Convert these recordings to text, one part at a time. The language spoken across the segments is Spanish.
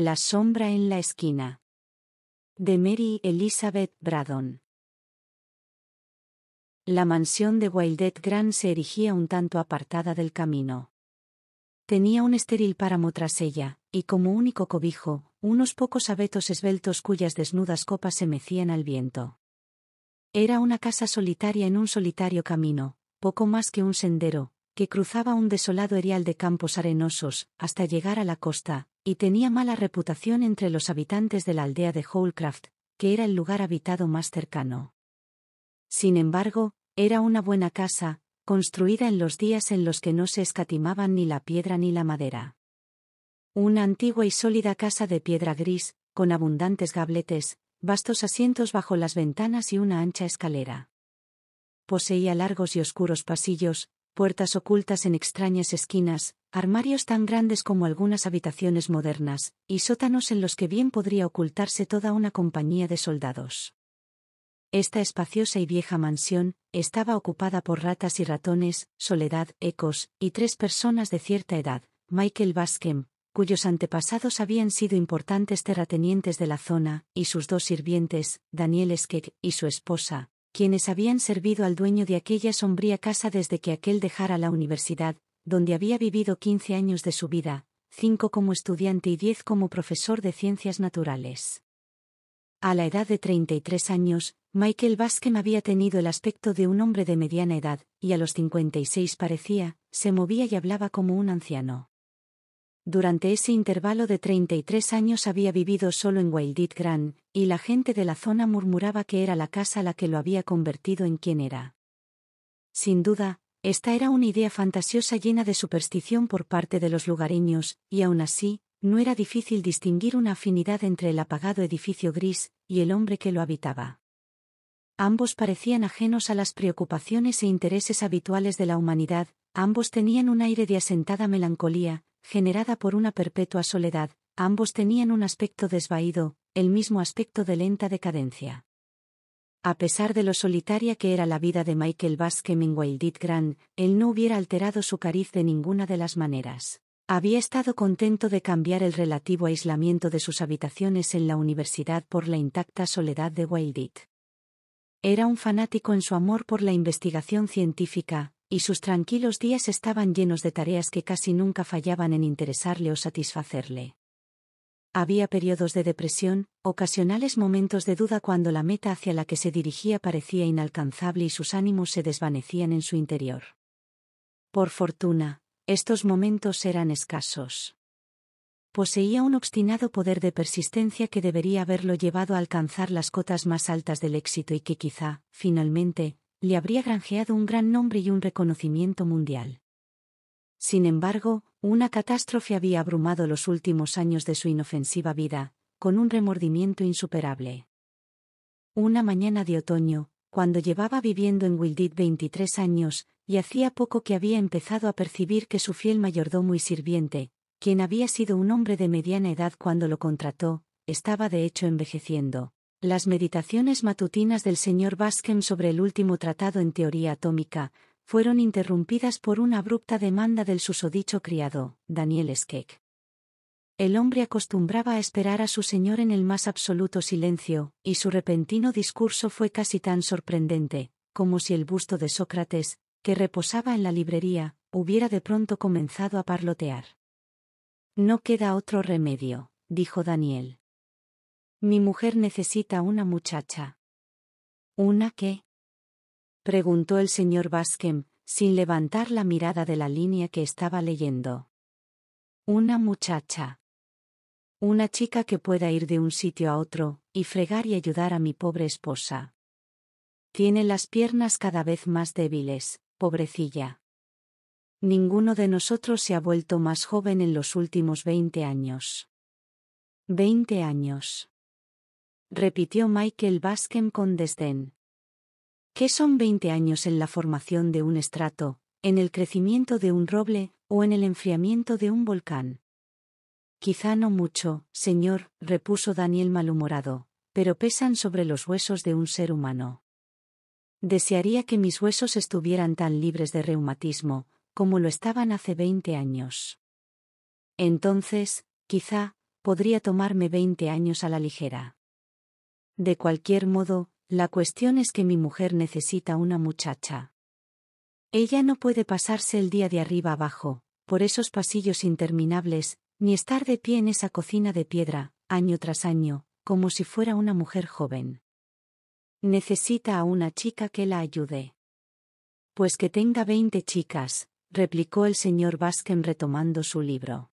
La sombra en la esquina. De Mary Elizabeth Braddon. La mansión de Wildet Grand se erigía un tanto apartada del camino. Tenía un estéril páramo tras ella, y como único cobijo, unos pocos abetos esbeltos cuyas desnudas copas se mecían al viento. Era una casa solitaria en un solitario camino, poco más que un sendero, que cruzaba un desolado erial de campos arenosos, hasta llegar a la costa, y tenía mala reputación entre los habitantes de la aldea de Holcraft que era el lugar habitado más cercano. Sin embargo, era una buena casa, construida en los días en los que no se escatimaban ni la piedra ni la madera. Una antigua y sólida casa de piedra gris, con abundantes gabletes, vastos asientos bajo las ventanas y una ancha escalera. Poseía largos y oscuros pasillos, puertas ocultas en extrañas esquinas, armarios tan grandes como algunas habitaciones modernas, y sótanos en los que bien podría ocultarse toda una compañía de soldados. Esta espaciosa y vieja mansión estaba ocupada por ratas y ratones, Soledad, Ecos, y tres personas de cierta edad, Michael Baskem, cuyos antepasados habían sido importantes terratenientes de la zona, y sus dos sirvientes, Daniel Skeg y su esposa, quienes habían servido al dueño de aquella sombría casa desde que aquel dejara la universidad, donde había vivido 15 años de su vida, cinco como estudiante y diez como profesor de ciencias naturales. A la edad de 33 años, Michael Bascom había tenido el aspecto de un hombre de mediana edad, y a los 56 parecía, se movía y hablaba como un anciano. Durante ese intervalo de 33 años había vivido solo en Wildit Grand, y la gente de la zona murmuraba que era la casa la que lo había convertido en quien era. Sin duda, esta era una idea fantasiosa llena de superstición por parte de los lugareños, y aún así, no era difícil distinguir una afinidad entre el apagado edificio gris y el hombre que lo habitaba. Ambos parecían ajenos a las preocupaciones e intereses habituales de la humanidad, ambos tenían un aire de asentada melancolía, generada por una perpetua soledad, ambos tenían un aspecto desvaído, el mismo aspecto de lenta decadencia. A pesar de lo solitaria que era la vida de Michael Bascom en Wildit Grand, él no hubiera alterado su cariz de ninguna de las maneras. Había estado contento de cambiar el relativo aislamiento de sus habitaciones en la universidad por la intacta soledad de Wildit. Era un fanático en su amor por la investigación científica, y sus tranquilos días estaban llenos de tareas que casi nunca fallaban en interesarle o satisfacerle. Había periodos de depresión, ocasionales momentos de duda cuando la meta hacia la que se dirigía parecía inalcanzable y sus ánimos se desvanecían en su interior. Por fortuna, estos momentos eran escasos. Poseía un obstinado poder de persistencia que debería haberlo llevado a alcanzar las cotas más altas del éxito y que quizá, finalmente, le habría granjeado un gran nombre y un reconocimiento mundial. Sin embargo, una catástrofe había abrumado los últimos años de su inofensiva vida, con un remordimiento insuperable. Una mañana de otoño, cuando llevaba viviendo en Wildit 23 años, y hacía poco que había empezado a percibir que su fiel mayordomo y sirviente, quien había sido un hombre de mediana edad cuando lo contrató, estaba de hecho envejeciendo. Las meditaciones matutinas del señor Baskin sobre el último tratado en teoría atómica fueron interrumpidas por una abrupta demanda del susodicho criado, Daniel Skeck. El hombre acostumbraba a esperar a su señor en el más absoluto silencio, y su repentino discurso fue casi tan sorprendente, como si el busto de Sócrates, que reposaba en la librería, hubiera de pronto comenzado a parlotear. No queda otro remedio, dijo Daniel. Mi mujer necesita una muchacha. ¿Una qué? preguntó el señor Baskem, sin levantar la mirada de la línea que estaba leyendo. Una muchacha. Una chica que pueda ir de un sitio a otro, y fregar y ayudar a mi pobre esposa. Tiene las piernas cada vez más débiles, pobrecilla. Ninguno de nosotros se ha vuelto más joven en los últimos veinte años. Veinte años repitió Michael Baskem con desdén. ¿Qué son veinte años en la formación de un estrato, en el crecimiento de un roble, o en el enfriamiento de un volcán? Quizá no mucho, señor, repuso Daniel malhumorado, pero pesan sobre los huesos de un ser humano. Desearía que mis huesos estuvieran tan libres de reumatismo, como lo estaban hace veinte años. Entonces, quizá, podría tomarme veinte años a la ligera. De cualquier modo, la cuestión es que mi mujer necesita una muchacha. Ella no puede pasarse el día de arriba abajo, por esos pasillos interminables, ni estar de pie en esa cocina de piedra, año tras año, como si fuera una mujer joven. Necesita a una chica que la ayude. Pues que tenga veinte chicas, replicó el señor Basken retomando su libro.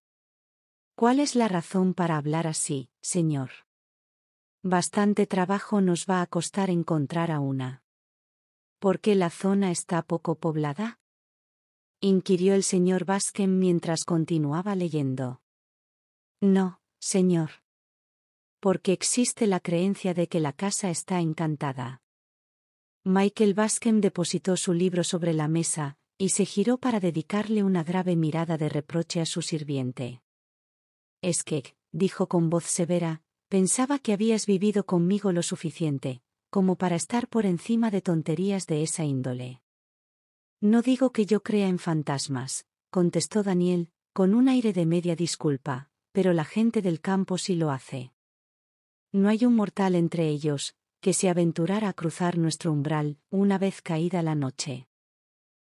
¿Cuál es la razón para hablar así, señor? Bastante trabajo nos va a costar encontrar a una. ¿Por qué la zona está poco poblada? inquirió el señor Basquem mientras continuaba leyendo. No, señor. Porque existe la creencia de que la casa está encantada. Michael Basquem depositó su libro sobre la mesa, y se giró para dedicarle una grave mirada de reproche a su sirviente. Es que, dijo con voz severa, Pensaba que habías vivido conmigo lo suficiente, como para estar por encima de tonterías de esa índole. No digo que yo crea en fantasmas, contestó Daniel, con un aire de media disculpa, pero la gente del campo sí lo hace. No hay un mortal entre ellos, que se aventurara a cruzar nuestro umbral, una vez caída la noche.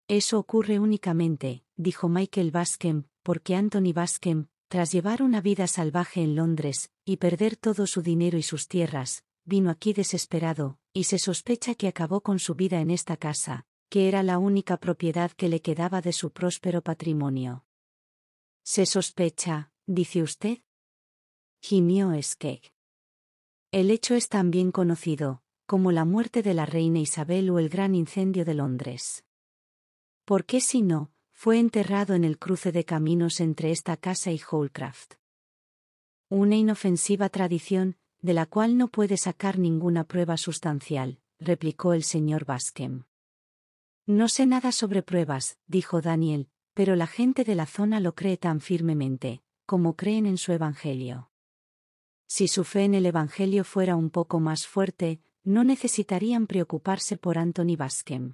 Eso ocurre únicamente, dijo Michael Baskem, porque Anthony Vaskem. Tras llevar una vida salvaje en Londres, y perder todo su dinero y sus tierras, vino aquí desesperado, y se sospecha que acabó con su vida en esta casa, que era la única propiedad que le quedaba de su próspero patrimonio. Se sospecha, dice usted. Gimió Skeg. El hecho es tan bien conocido, como la muerte de la reina Isabel o el gran incendio de Londres. ¿Por qué si no, fue enterrado en el cruce de caminos entre esta casa y Holcraft. Una inofensiva tradición, de la cual no puede sacar ninguna prueba sustancial, replicó el señor Baskem. No sé nada sobre pruebas, dijo Daniel, pero la gente de la zona lo cree tan firmemente, como creen en su Evangelio. Si su fe en el Evangelio fuera un poco más fuerte, no necesitarían preocuparse por Anthony Baskem.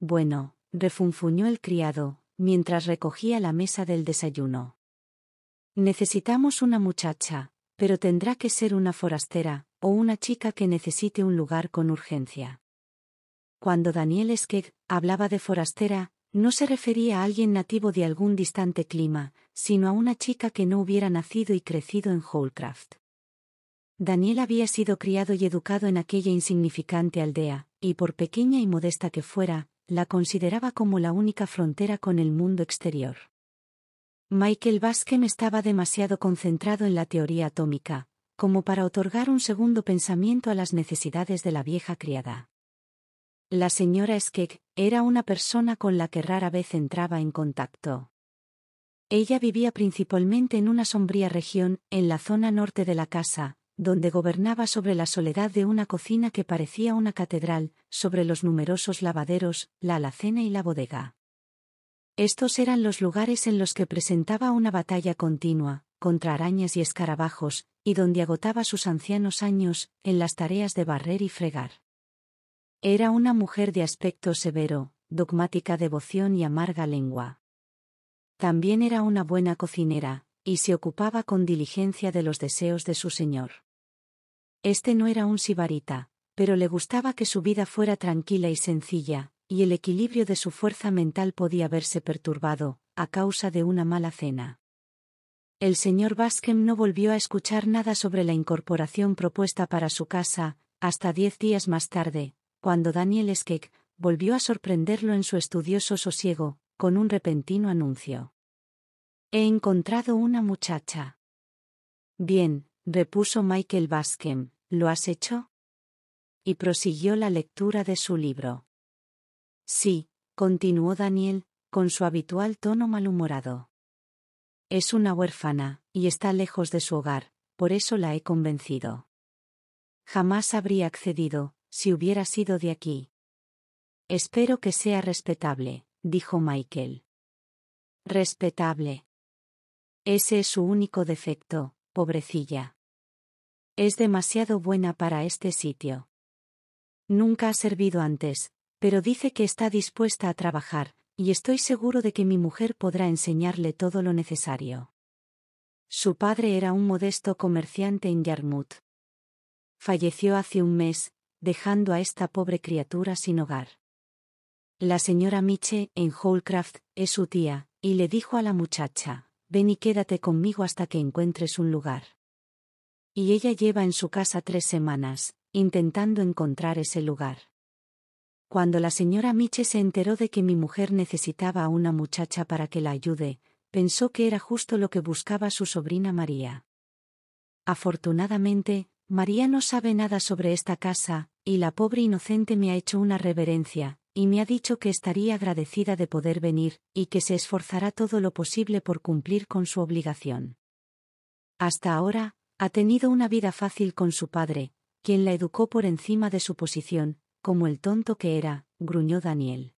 Bueno, refunfuñó el criado, mientras recogía la mesa del desayuno. Necesitamos una muchacha, pero tendrá que ser una forastera, o una chica que necesite un lugar con urgencia. Cuando Daniel Skegg hablaba de forastera, no se refería a alguien nativo de algún distante clima, sino a una chica que no hubiera nacido y crecido en Holcraft. Daniel había sido criado y educado en aquella insignificante aldea, y por pequeña y modesta que fuera, la consideraba como la única frontera con el mundo exterior. Michael Baskin estaba demasiado concentrado en la teoría atómica, como para otorgar un segundo pensamiento a las necesidades de la vieja criada. La señora Skegg era una persona con la que rara vez entraba en contacto. Ella vivía principalmente en una sombría región, en la zona norte de la casa, donde gobernaba sobre la soledad de una cocina que parecía una catedral, sobre los numerosos lavaderos, la alacena y la bodega. Estos eran los lugares en los que presentaba una batalla continua, contra arañas y escarabajos, y donde agotaba sus ancianos años, en las tareas de barrer y fregar. Era una mujer de aspecto severo, dogmática devoción y amarga lengua. También era una buena cocinera, y se ocupaba con diligencia de los deseos de su señor. Este no era un sibarita, pero le gustaba que su vida fuera tranquila y sencilla, y el equilibrio de su fuerza mental podía verse perturbado, a causa de una mala cena. El señor Baskem no volvió a escuchar nada sobre la incorporación propuesta para su casa, hasta diez días más tarde, cuando Daniel Eskek volvió a sorprenderlo en su estudioso sosiego, con un repentino anuncio. He encontrado una muchacha. Bien, repuso Michael Baskem, ¿lo has hecho? Y prosiguió la lectura de su libro. Sí, continuó Daniel, con su habitual tono malhumorado. Es una huérfana, y está lejos de su hogar, por eso la he convencido. Jamás habría accedido, si hubiera sido de aquí. Espero que sea respetable, dijo Michael. Respetable. Ese es su único defecto, pobrecilla. Es demasiado buena para este sitio. Nunca ha servido antes, pero dice que está dispuesta a trabajar, y estoy seguro de que mi mujer podrá enseñarle todo lo necesario. Su padre era un modesto comerciante en Yarmouth. Falleció hace un mes, dejando a esta pobre criatura sin hogar. La señora Miche, en Holcraft, es su tía, y le dijo a la muchacha, ven y quédate conmigo hasta que encuentres un lugar. Y ella lleva en su casa tres semanas, intentando encontrar ese lugar. Cuando la señora Miche se enteró de que mi mujer necesitaba a una muchacha para que la ayude, pensó que era justo lo que buscaba su sobrina María. Afortunadamente, María no sabe nada sobre esta casa, y la pobre inocente me ha hecho una reverencia, y me ha dicho que estaría agradecida de poder venir, y que se esforzará todo lo posible por cumplir con su obligación. Hasta ahora, ha tenido una vida fácil con su padre, quien la educó por encima de su posición, como el tonto que era, gruñó Daniel.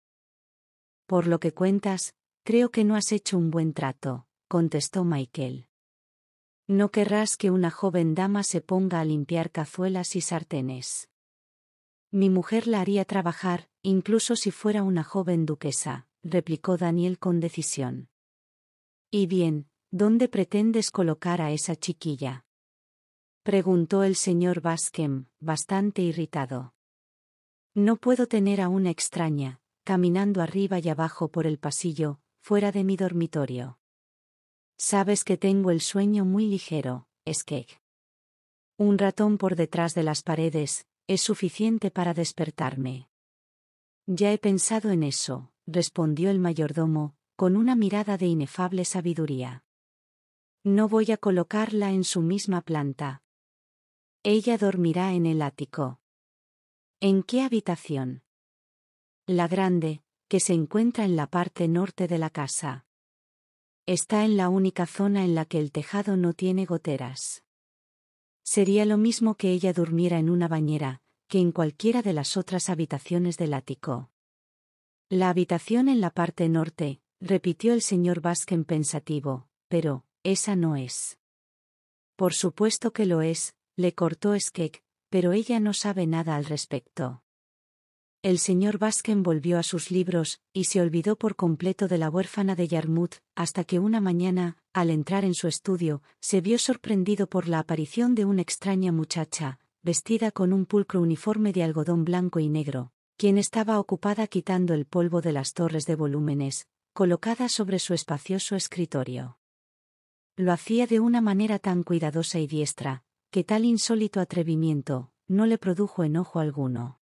Por lo que cuentas, creo que no has hecho un buen trato, contestó Michael. No querrás que una joven dama se ponga a limpiar cazuelas y sartenes. Mi mujer la haría trabajar, incluso si fuera una joven duquesa, replicó Daniel con decisión. Y bien, ¿dónde pretendes colocar a esa chiquilla? preguntó el señor Baskem, bastante irritado. No puedo tener a una extraña, caminando arriba y abajo por el pasillo, fuera de mi dormitorio. Sabes que tengo el sueño muy ligero, Skeg. Un ratón por detrás de las paredes, es suficiente para despertarme. Ya he pensado en eso, respondió el mayordomo, con una mirada de inefable sabiduría. No voy a colocarla en su misma planta. Ella dormirá en el ático. ¿En qué habitación? La grande, que se encuentra en la parte norte de la casa. Está en la única zona en la que el tejado no tiene goteras. Sería lo mismo que ella durmiera en una bañera, que en cualquiera de las otras habitaciones del ático. La habitación en la parte norte, repitió el señor Basken pensativo, pero, esa no es. Por supuesto que lo es, le cortó Skek, pero ella no sabe nada al respecto. El señor Basken volvió a sus libros, y se olvidó por completo de la huérfana de Yarmouth, hasta que una mañana, al entrar en su estudio, se vio sorprendido por la aparición de una extraña muchacha, vestida con un pulcro uniforme de algodón blanco y negro, quien estaba ocupada quitando el polvo de las torres de volúmenes, colocadas sobre su espacioso escritorio. Lo hacía de una manera tan cuidadosa y diestra, que tal insólito atrevimiento, no le produjo enojo alguno.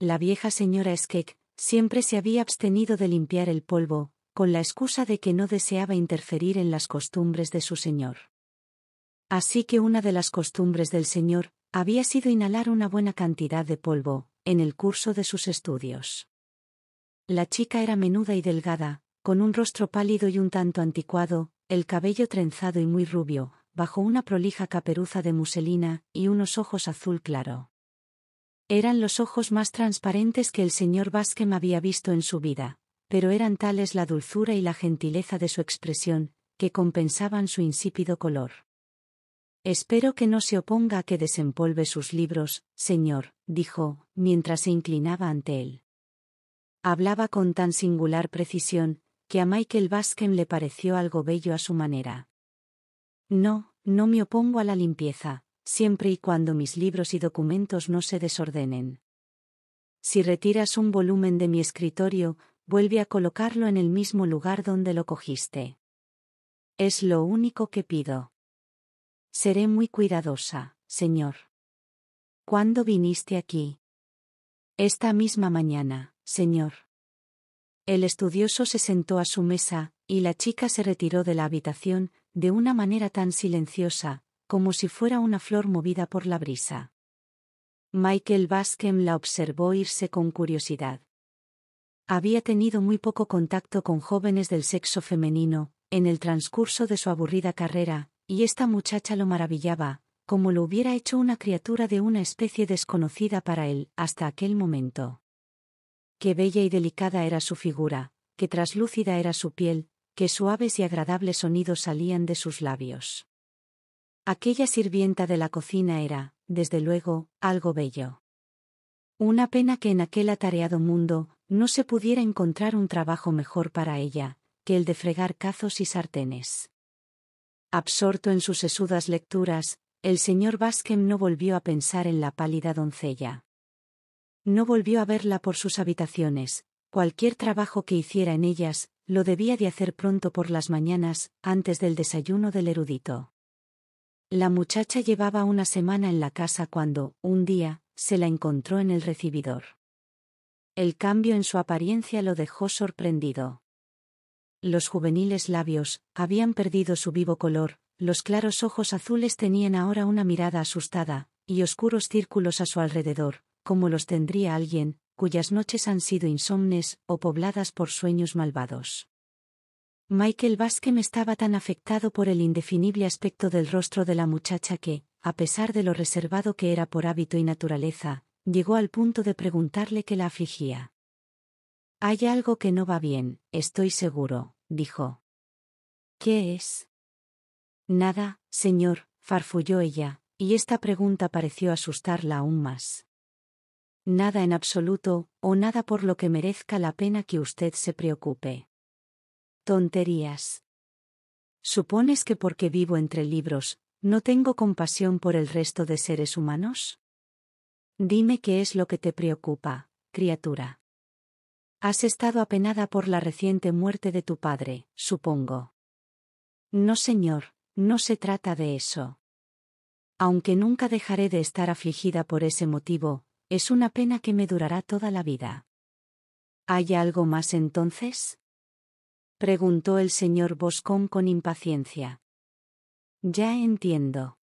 La vieja señora Skek siempre se había abstenido de limpiar el polvo, con la excusa de que no deseaba interferir en las costumbres de su señor. Así que una de las costumbres del señor, había sido inhalar una buena cantidad de polvo, en el curso de sus estudios. La chica era menuda y delgada, con un rostro pálido y un tanto anticuado, el cabello trenzado y muy rubio, bajo una prolija caperuza de muselina, y unos ojos azul claro. Eran los ojos más transparentes que el señor Basquem había visto en su vida, pero eran tales la dulzura y la gentileza de su expresión, que compensaban su insípido color. Espero que no se oponga a que desempolve sus libros, señor, dijo, mientras se inclinaba ante él. Hablaba con tan singular precisión, que a Michael Baskin le pareció algo bello a su manera. No, no me opongo a la limpieza, siempre y cuando mis libros y documentos no se desordenen. Si retiras un volumen de mi escritorio, vuelve a colocarlo en el mismo lugar donde lo cogiste. Es lo único que pido. Seré muy cuidadosa, Señor. ¿Cuándo viniste aquí? Esta misma mañana, Señor. El estudioso se sentó a su mesa, y la chica se retiró de la habitación, de una manera tan silenciosa, como si fuera una flor movida por la brisa. Michael Baskem la observó irse con curiosidad. Había tenido muy poco contacto con jóvenes del sexo femenino, en el transcurso de su aburrida carrera, y esta muchacha lo maravillaba, como lo hubiera hecho una criatura de una especie desconocida para él hasta aquel momento. Qué bella y delicada era su figura, qué traslúcida era su piel, qué suaves y agradables sonidos salían de sus labios. Aquella sirvienta de la cocina era, desde luego, algo bello. Una pena que en aquel atareado mundo no se pudiera encontrar un trabajo mejor para ella, que el de fregar cazos y sartenes. Absorto en sus sesudas lecturas, el señor Baskem no volvió a pensar en la pálida doncella. No volvió a verla por sus habitaciones, cualquier trabajo que hiciera en ellas, lo debía de hacer pronto por las mañanas, antes del desayuno del erudito. La muchacha llevaba una semana en la casa cuando, un día, se la encontró en el recibidor. El cambio en su apariencia lo dejó sorprendido los juveniles labios, habían perdido su vivo color, los claros ojos azules tenían ahora una mirada asustada, y oscuros círculos a su alrededor, como los tendría alguien, cuyas noches han sido insomnes o pobladas por sueños malvados. Michael Baskem estaba tan afectado por el indefinible aspecto del rostro de la muchacha que, a pesar de lo reservado que era por hábito y naturaleza, llegó al punto de preguntarle qué la afligía. Hay algo que no va bien, estoy seguro, dijo. ¿Qué es? Nada, señor, farfulló ella, y esta pregunta pareció asustarla aún más. Nada en absoluto, o nada por lo que merezca la pena que usted se preocupe. Tonterías. ¿Supones que porque vivo entre libros, no tengo compasión por el resto de seres humanos? Dime qué es lo que te preocupa, criatura. Has estado apenada por la reciente muerte de tu padre, supongo. No, señor, no se trata de eso. Aunque nunca dejaré de estar afligida por ese motivo, es una pena que me durará toda la vida. ¿Hay algo más entonces? preguntó el señor Boscón con impaciencia. Ya entiendo.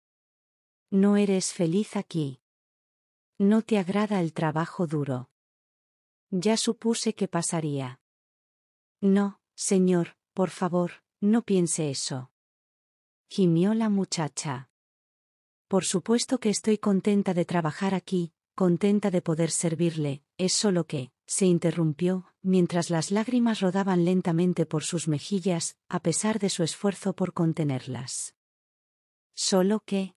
No eres feliz aquí. No te agrada el trabajo duro. Ya supuse que pasaría. No, señor, por favor, no piense eso. Gimió la muchacha. Por supuesto que estoy contenta de trabajar aquí, contenta de poder servirle, es solo que, se interrumpió, mientras las lágrimas rodaban lentamente por sus mejillas, a pesar de su esfuerzo por contenerlas. Solo que.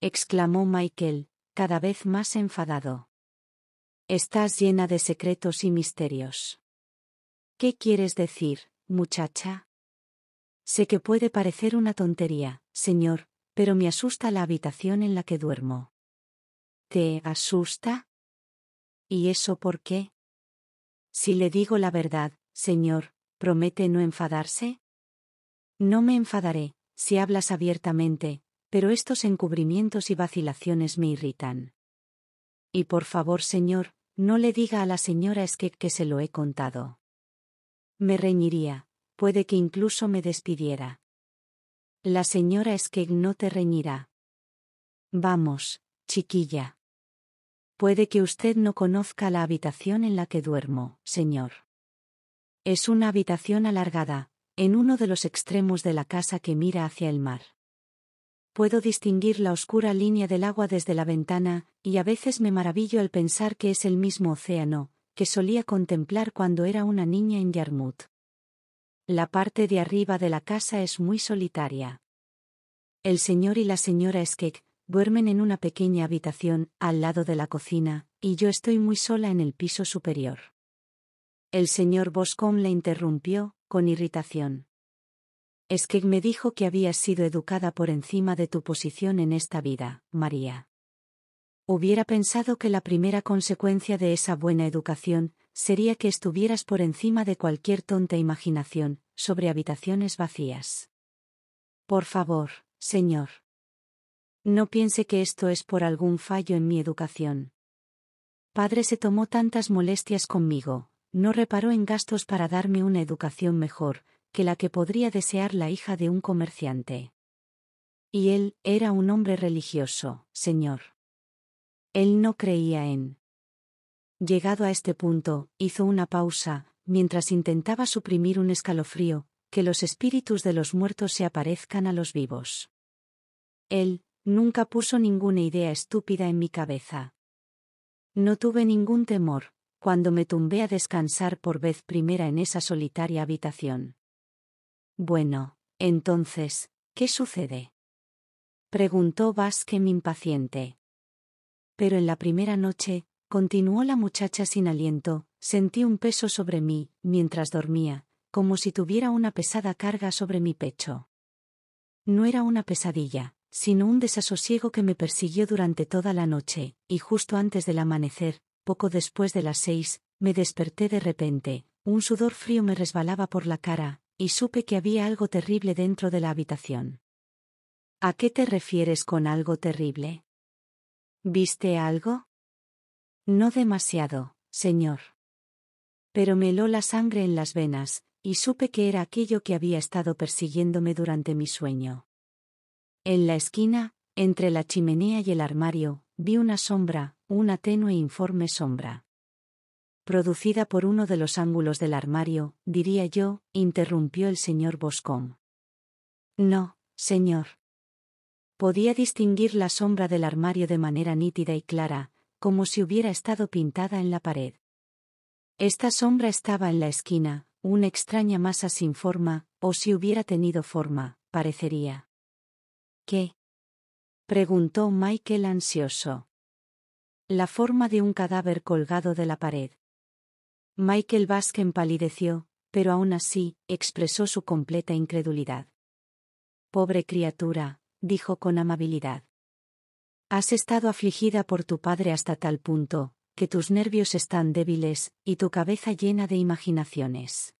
exclamó Michael, cada vez más enfadado. Estás llena de secretos y misterios. ¿Qué quieres decir, muchacha? Sé que puede parecer una tontería, señor, pero me asusta la habitación en la que duermo. ¿Te asusta? ¿Y eso por qué? Si le digo la verdad, señor, ¿promete no enfadarse? No me enfadaré, si hablas abiertamente, pero estos encubrimientos y vacilaciones me irritan. Y por favor, señor, no le diga a la señora Skek que se lo he contado. Me reñiría, puede que incluso me despidiera. La señora Skek no te reñirá. Vamos, chiquilla. Puede que usted no conozca la habitación en la que duermo, señor. Es una habitación alargada, en uno de los extremos de la casa que mira hacia el mar puedo distinguir la oscura línea del agua desde la ventana, y a veces me maravillo al pensar que es el mismo océano, que solía contemplar cuando era una niña en Yarmouth. La parte de arriba de la casa es muy solitaria. El señor y la señora Skek duermen en una pequeña habitación, al lado de la cocina, y yo estoy muy sola en el piso superior. El señor Boscombe le interrumpió, con irritación. «Es que me dijo que habías sido educada por encima de tu posición en esta vida, María. Hubiera pensado que la primera consecuencia de esa buena educación sería que estuvieras por encima de cualquier tonta imaginación sobre habitaciones vacías. Por favor, señor. No piense que esto es por algún fallo en mi educación. Padre se tomó tantas molestias conmigo, no reparó en gastos para darme una educación mejor, que la que podría desear la hija de un comerciante. Y él, era un hombre religioso, señor. Él no creía en... Llegado a este punto, hizo una pausa, mientras intentaba suprimir un escalofrío, que los espíritus de los muertos se aparezcan a los vivos. Él, nunca puso ninguna idea estúpida en mi cabeza. No tuve ningún temor, cuando me tumbé a descansar por vez primera en esa solitaria habitación. Bueno, entonces, ¿qué sucede? preguntó Basquem impaciente. Pero en la primera noche, continuó la muchacha sin aliento, sentí un peso sobre mí, mientras dormía, como si tuviera una pesada carga sobre mi pecho. No era una pesadilla, sino un desasosiego que me persiguió durante toda la noche, y justo antes del amanecer, poco después de las seis, me desperté de repente, un sudor frío me resbalaba por la cara, y supe que había algo terrible dentro de la habitación. ¿A qué te refieres con algo terrible? ¿Viste algo? No demasiado, señor. Pero me heló la sangre en las venas, y supe que era aquello que había estado persiguiéndome durante mi sueño. En la esquina, entre la chimenea y el armario, vi una sombra, una tenue e informe sombra producida por uno de los ángulos del armario, diría yo, interrumpió el señor Boscom. No, señor. Podía distinguir la sombra del armario de manera nítida y clara, como si hubiera estado pintada en la pared. Esta sombra estaba en la esquina, una extraña masa sin forma, o si hubiera tenido forma, parecería. ¿Qué? preguntó Michael ansioso. La forma de un cadáver colgado de la pared. Michael Basque empalideció, pero aún así, expresó su completa incredulidad. Pobre criatura, dijo con amabilidad. Has estado afligida por tu padre hasta tal punto, que tus nervios están débiles, y tu cabeza llena de imaginaciones.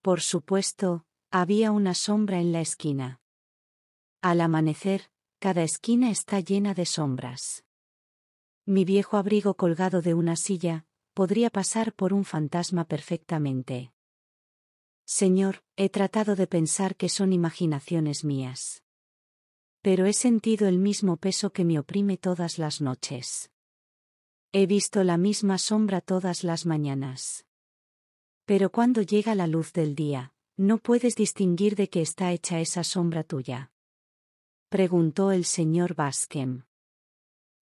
Por supuesto, había una sombra en la esquina. Al amanecer, cada esquina está llena de sombras. Mi viejo abrigo colgado de una silla, podría pasar por un fantasma perfectamente. Señor, he tratado de pensar que son imaginaciones mías. Pero he sentido el mismo peso que me oprime todas las noches. He visto la misma sombra todas las mañanas. Pero cuando llega la luz del día, no puedes distinguir de qué está hecha esa sombra tuya. Preguntó el señor Baskem.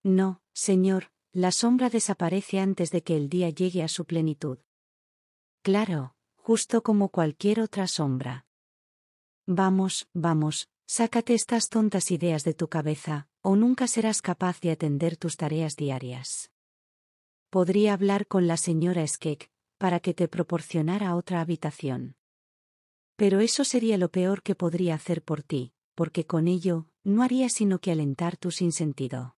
No, señor, la sombra desaparece antes de que el día llegue a su plenitud. Claro, justo como cualquier otra sombra. Vamos, vamos, sácate estas tontas ideas de tu cabeza, o nunca serás capaz de atender tus tareas diarias. Podría hablar con la señora Skek, para que te proporcionara otra habitación. Pero eso sería lo peor que podría hacer por ti, porque con ello, no haría sino que alentar tu sinsentido.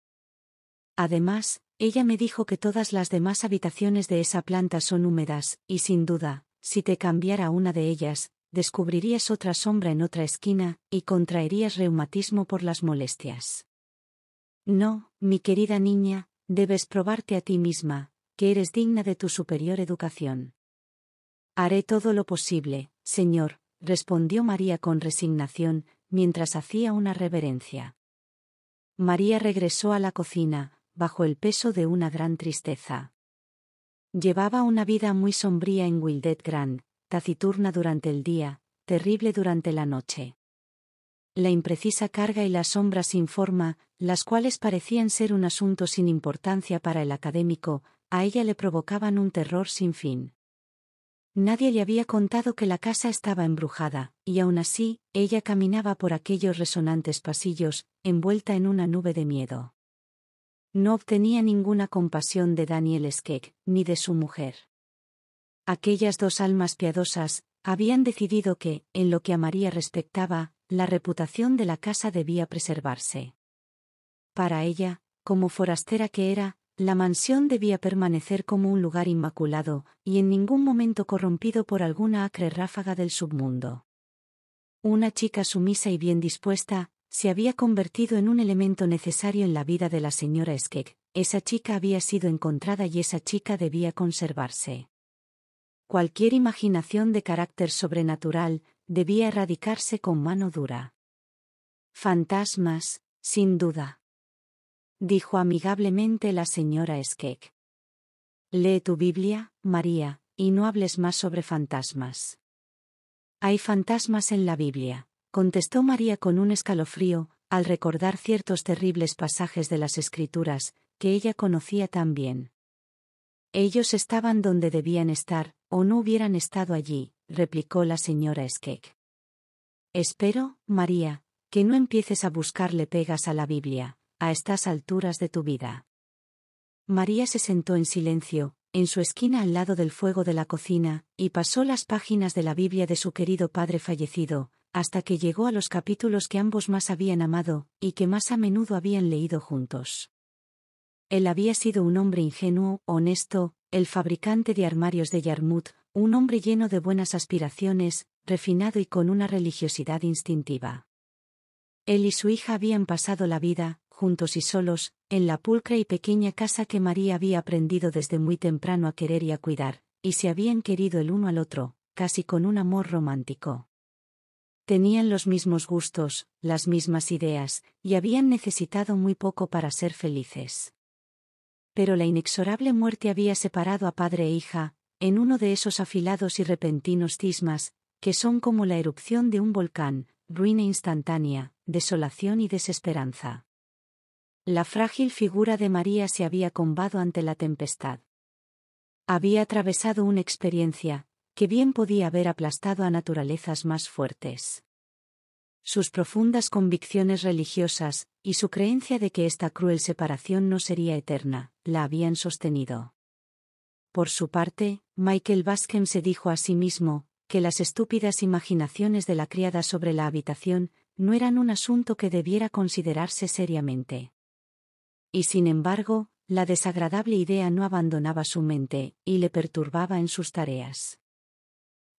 Además, ella me dijo que todas las demás habitaciones de esa planta son húmedas, y sin duda, si te cambiara una de ellas, descubrirías otra sombra en otra esquina, y contraerías reumatismo por las molestias. No, mi querida niña, debes probarte a ti misma, que eres digna de tu superior educación. Haré todo lo posible, señor, respondió María con resignación, mientras hacía una reverencia. María regresó a la cocina, bajo el peso de una gran tristeza. Llevaba una vida muy sombría en Wildet Grand, taciturna durante el día, terrible durante la noche. La imprecisa carga y las sombra sin forma, las cuales parecían ser un asunto sin importancia para el académico, a ella le provocaban un terror sin fin. Nadie le había contado que la casa estaba embrujada, y aún así, ella caminaba por aquellos resonantes pasillos, envuelta en una nube de miedo. No obtenía ninguna compasión de Daniel Skegg, ni de su mujer. Aquellas dos almas piadosas, habían decidido que, en lo que a María respectaba, la reputación de la casa debía preservarse. Para ella, como forastera que era, la mansión debía permanecer como un lugar inmaculado, y en ningún momento corrompido por alguna acre ráfaga del submundo. Una chica sumisa y bien dispuesta, se había convertido en un elemento necesario en la vida de la señora Skek, Esa chica había sido encontrada y esa chica debía conservarse. Cualquier imaginación de carácter sobrenatural debía erradicarse con mano dura. Fantasmas, sin duda. Dijo amigablemente la señora Skegg. Lee tu Biblia, María, y no hables más sobre fantasmas. Hay fantasmas en la Biblia, contestó María con un escalofrío, al recordar ciertos terribles pasajes de las Escrituras, que ella conocía tan bien. Ellos estaban donde debían estar, o no hubieran estado allí, replicó la señora Skek. Espero, María, que no empieces a buscarle pegas a la Biblia, a estas alturas de tu vida. María se sentó en silencio, en su esquina al lado del fuego de la cocina, y pasó las páginas de la Biblia de su querido padre fallecido, hasta que llegó a los capítulos que ambos más habían amado, y que más a menudo habían leído juntos. Él había sido un hombre ingenuo, honesto, el fabricante de armarios de Yarmouth, un hombre lleno de buenas aspiraciones, refinado y con una religiosidad instintiva. Él y su hija habían pasado la vida, juntos y solos, en la pulcra y pequeña casa que María había aprendido desde muy temprano a querer y a cuidar, y se habían querido el uno al otro, casi con un amor romántico. Tenían los mismos gustos, las mismas ideas, y habían necesitado muy poco para ser felices. Pero la inexorable muerte había separado a padre e hija, en uno de esos afilados y repentinos cismas, que son como la erupción de un volcán, ruina instantánea, desolación y desesperanza. La frágil figura de María se había combado ante la tempestad. Había atravesado una experiencia, que bien podía haber aplastado a naturalezas más fuertes. Sus profundas convicciones religiosas, y su creencia de que esta cruel separación no sería eterna, la habían sostenido. Por su parte, Michael Baskin se dijo a sí mismo, que las estúpidas imaginaciones de la criada sobre la habitación no eran un asunto que debiera considerarse seriamente. Y sin embargo, la desagradable idea no abandonaba su mente, y le perturbaba en sus tareas.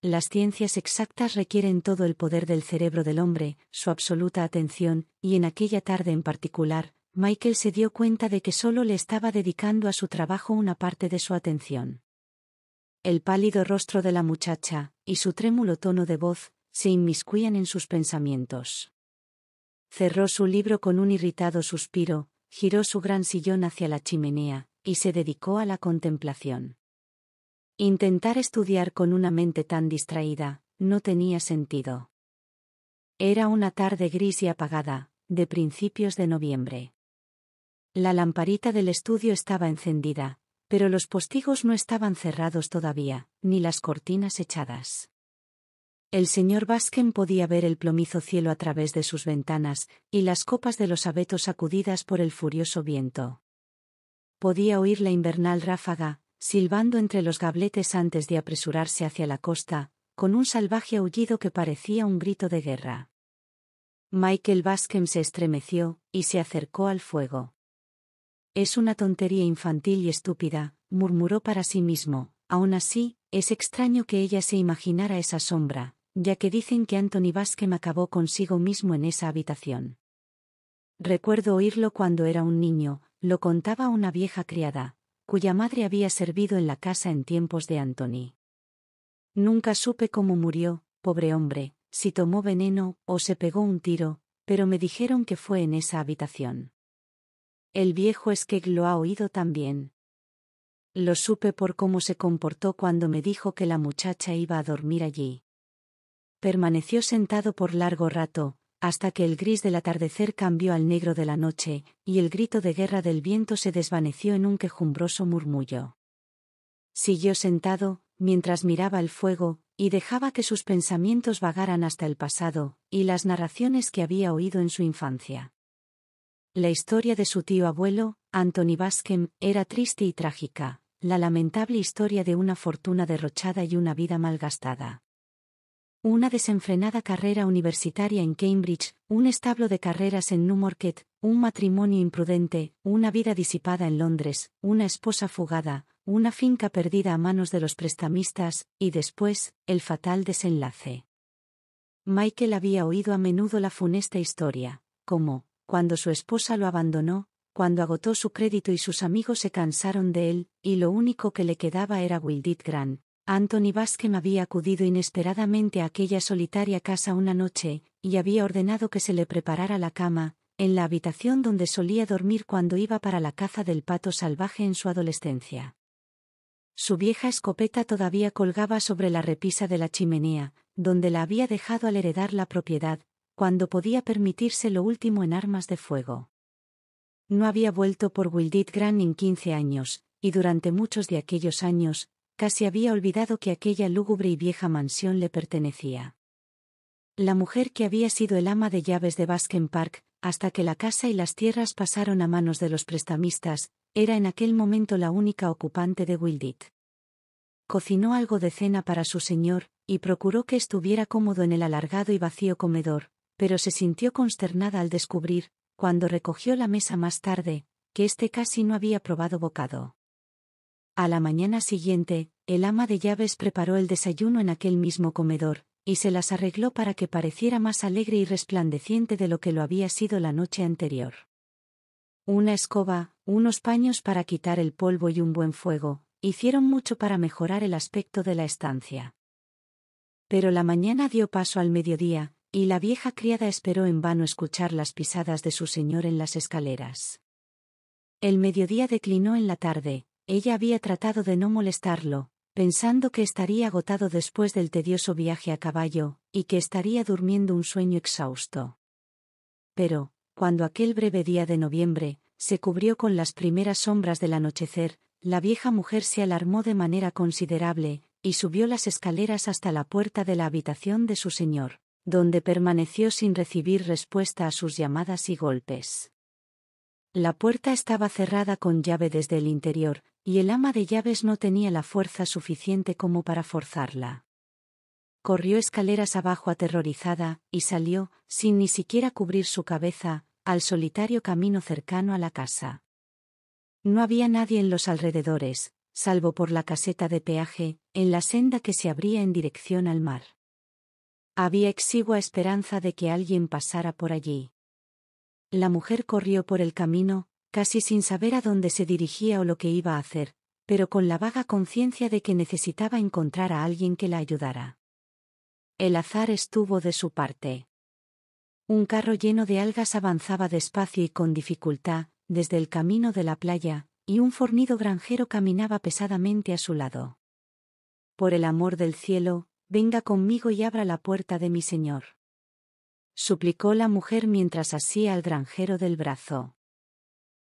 Las ciencias exactas requieren todo el poder del cerebro del hombre, su absoluta atención, y en aquella tarde en particular, Michael se dio cuenta de que solo le estaba dedicando a su trabajo una parte de su atención. El pálido rostro de la muchacha, y su trémulo tono de voz, se inmiscuían en sus pensamientos. Cerró su libro con un irritado suspiro, giró su gran sillón hacia la chimenea, y se dedicó a la contemplación. Intentar estudiar con una mente tan distraída, no tenía sentido. Era una tarde gris y apagada, de principios de noviembre. La lamparita del estudio estaba encendida, pero los postigos no estaban cerrados todavía, ni las cortinas echadas. El señor Baskin podía ver el plomizo cielo a través de sus ventanas, y las copas de los abetos sacudidas por el furioso viento. Podía oír la invernal ráfaga, silbando entre los gabletes antes de apresurarse hacia la costa, con un salvaje aullido que parecía un grito de guerra. Michael Baskem se estremeció, y se acercó al fuego. Es una tontería infantil y estúpida, murmuró para sí mismo, aún así, es extraño que ella se imaginara esa sombra, ya que dicen que Anthony Baskem acabó consigo mismo en esa habitación. Recuerdo oírlo cuando era un niño, lo contaba una vieja criada, cuya madre había servido en la casa en tiempos de Antony. Nunca supe cómo murió, pobre hombre, si tomó veneno o se pegó un tiro, pero me dijeron que fue en esa habitación. El viejo Esqueg lo ha oído también. Lo supe por cómo se comportó cuando me dijo que la muchacha iba a dormir allí. Permaneció sentado por largo rato, hasta que el gris del atardecer cambió al negro de la noche, y el grito de guerra del viento se desvaneció en un quejumbroso murmullo. Siguió sentado, mientras miraba el fuego, y dejaba que sus pensamientos vagaran hasta el pasado, y las narraciones que había oído en su infancia. La historia de su tío abuelo, Anthony Baskem, era triste y trágica, la lamentable historia de una fortuna derrochada y una vida malgastada una desenfrenada carrera universitaria en Cambridge, un establo de carreras en Newmarket, un matrimonio imprudente, una vida disipada en Londres, una esposa fugada, una finca perdida a manos de los prestamistas, y después, el fatal desenlace. Michael había oído a menudo la funesta historia, como, cuando su esposa lo abandonó, cuando agotó su crédito y sus amigos se cansaron de él, y lo único que le quedaba era Wildit Grant, Anthony Bascom había acudido inesperadamente a aquella solitaria casa una noche, y había ordenado que se le preparara la cama, en la habitación donde solía dormir cuando iba para la caza del pato salvaje en su adolescencia. Su vieja escopeta todavía colgaba sobre la repisa de la chimenea, donde la había dejado al heredar la propiedad, cuando podía permitirse lo último en armas de fuego. No había vuelto por Wildit Gran en quince años, y durante muchos de aquellos años, Casi había olvidado que aquella lúgubre y vieja mansión le pertenecía. La mujer que había sido el ama de llaves de Basken Park, hasta que la casa y las tierras pasaron a manos de los prestamistas, era en aquel momento la única ocupante de Wildit. Cocinó algo de cena para su señor, y procuró que estuviera cómodo en el alargado y vacío comedor, pero se sintió consternada al descubrir, cuando recogió la mesa más tarde, que éste casi no había probado bocado. A la mañana siguiente, el ama de llaves preparó el desayuno en aquel mismo comedor, y se las arregló para que pareciera más alegre y resplandeciente de lo que lo había sido la noche anterior. Una escoba, unos paños para quitar el polvo y un buen fuego, hicieron mucho para mejorar el aspecto de la estancia. Pero la mañana dio paso al mediodía, y la vieja criada esperó en vano escuchar las pisadas de su señor en las escaleras. El mediodía declinó en la tarde, ella había tratado de no molestarlo, pensando que estaría agotado después del tedioso viaje a caballo, y que estaría durmiendo un sueño exhausto. Pero, cuando aquel breve día de noviembre, se cubrió con las primeras sombras del anochecer, la vieja mujer se alarmó de manera considerable, y subió las escaleras hasta la puerta de la habitación de su señor, donde permaneció sin recibir respuesta a sus llamadas y golpes. La puerta estaba cerrada con llave desde el interior, y el ama de llaves no tenía la fuerza suficiente como para forzarla. Corrió escaleras abajo aterrorizada, y salió, sin ni siquiera cubrir su cabeza, al solitario camino cercano a la casa. No había nadie en los alrededores, salvo por la caseta de peaje, en la senda que se abría en dirección al mar. Había exigua esperanza de que alguien pasara por allí. La mujer corrió por el camino, casi sin saber a dónde se dirigía o lo que iba a hacer, pero con la vaga conciencia de que necesitaba encontrar a alguien que la ayudara. El azar estuvo de su parte. Un carro lleno de algas avanzaba despacio y con dificultad, desde el camino de la playa, y un fornido granjero caminaba pesadamente a su lado. Por el amor del cielo, venga conmigo y abra la puerta de mi señor suplicó la mujer mientras asía al granjero del brazo.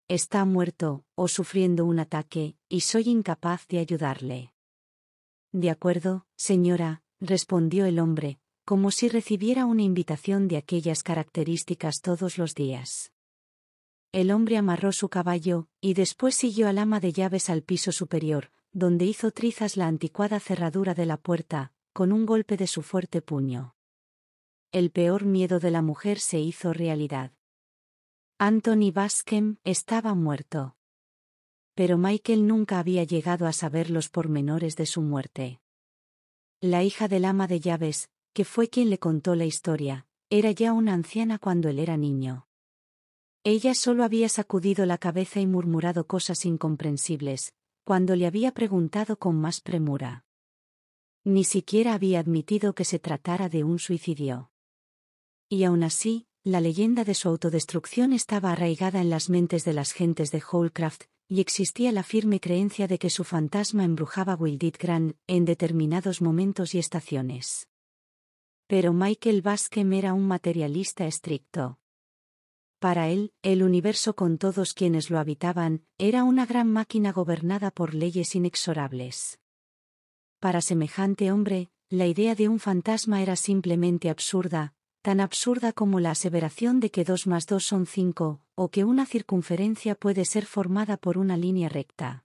Está muerto, o sufriendo un ataque, y soy incapaz de ayudarle. De acuerdo, señora, respondió el hombre, como si recibiera una invitación de aquellas características todos los días. El hombre amarró su caballo, y después siguió al ama de llaves al piso superior, donde hizo trizas la anticuada cerradura de la puerta, con un golpe de su fuerte puño el peor miedo de la mujer se hizo realidad. Anthony Baskem estaba muerto. Pero Michael nunca había llegado a saber los pormenores de su muerte. La hija del ama de llaves, que fue quien le contó la historia, era ya una anciana cuando él era niño. Ella solo había sacudido la cabeza y murmurado cosas incomprensibles, cuando le había preguntado con más premura. Ni siquiera había admitido que se tratara de un suicidio. Y aún así, la leyenda de su autodestrucción estaba arraigada en las mentes de las gentes de Holcraft, y existía la firme creencia de que su fantasma embrujaba Wildit en determinados momentos y estaciones. Pero Michael Baskem era un materialista estricto. Para él, el universo con todos quienes lo habitaban, era una gran máquina gobernada por leyes inexorables. Para semejante hombre, la idea de un fantasma era simplemente absurda, tan absurda como la aseveración de que dos más dos son cinco, o que una circunferencia puede ser formada por una línea recta.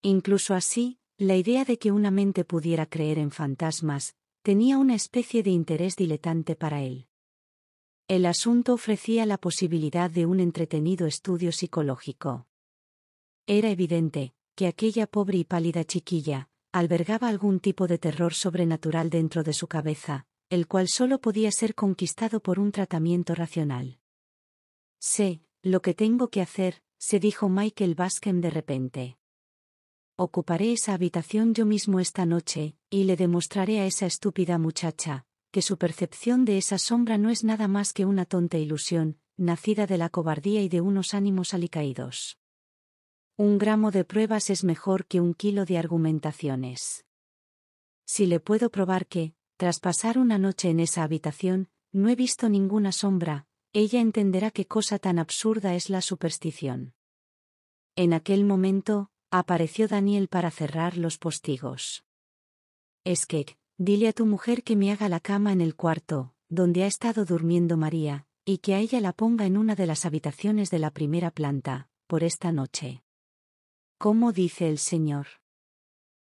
Incluso así, la idea de que una mente pudiera creer en fantasmas, tenía una especie de interés diletante para él. El asunto ofrecía la posibilidad de un entretenido estudio psicológico. Era evidente, que aquella pobre y pálida chiquilla, albergaba algún tipo de terror sobrenatural dentro de su cabeza, el cual solo podía ser conquistado por un tratamiento racional. Sé, lo que tengo que hacer, se dijo Michael Baskin de repente. Ocuparé esa habitación yo mismo esta noche, y le demostraré a esa estúpida muchacha, que su percepción de esa sombra no es nada más que una tonta ilusión, nacida de la cobardía y de unos ánimos alicaídos. Un gramo de pruebas es mejor que un kilo de argumentaciones. Si le puedo probar que, tras pasar una noche en esa habitación, no he visto ninguna sombra, ella entenderá qué cosa tan absurda es la superstición. En aquel momento, apareció Daniel para cerrar los postigos. que, dile a tu mujer que me haga la cama en el cuarto, donde ha estado durmiendo María, y que a ella la ponga en una de las habitaciones de la primera planta, por esta noche. ¿Cómo dice el señor?